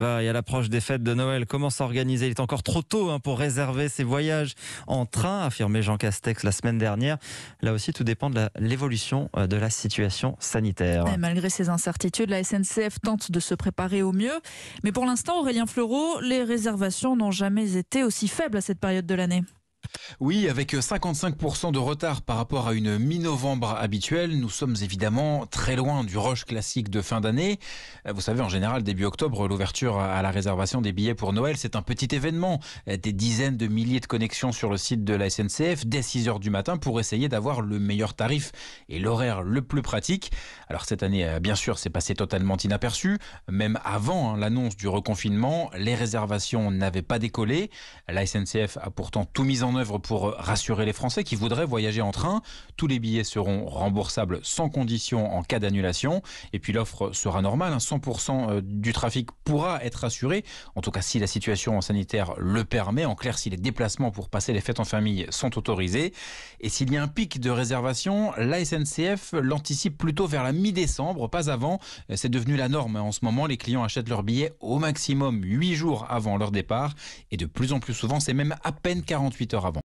y à l'approche des fêtes de Noël, comment s'organiser Il est encore trop tôt hein, pour réserver ses voyages en train, affirmé Jean Castex la semaine dernière. Là aussi, tout dépend de l'évolution euh, de la situation sanitaire. Et malgré ces incertitudes, la SNCF tente de se préparer au mieux. Mais pour l'instant, Aurélien Fleureau, les réservations n'ont jamais été aussi faibles à cette période de l'année. Oui, avec 55% euh, de retard par rapport à une mi-novembre habituelle, nous sommes évidemment très loin du rush classique de fin d'année. Euh, vous savez, en général, début octobre, l'ouverture à la réservation des billets pour Noël, c'est un petit événement. Euh, des dizaines de milliers de connexions sur le site de la SNCF dès 6 heures du matin pour essayer d'avoir le meilleur tarif et l'horaire le plus pratique. Alors cette année, bien sûr, c'est passé totalement inaperçu. Même avant hein, l'annonce du reconfinement, les réservations n'avaient pas décollé. La SNCF a pourtant tout mis en œuvre pour euh, rassurer les Français qui voudraient voyager en train. Tous les billets seront remboursables sans condition en cas d'annulation. Et puis l'offre sera normale. 100% hein. euh, du trafic pourra être assuré. En tout cas, si la situation sanitaire le permet. En clair, si les déplacements pour passer les fêtes en famille sont autorisés. Et s'il y a un pic de réservation, la SNCF l'anticipe plutôt vers la mi-décembre, pas avant. Euh, c'est devenu la norme. Hein. En ce moment, les clients achètent leurs billets au maximum 8 jours avant leur départ. Et de plus en plus souvent, c'est même à peine 48 heures avant.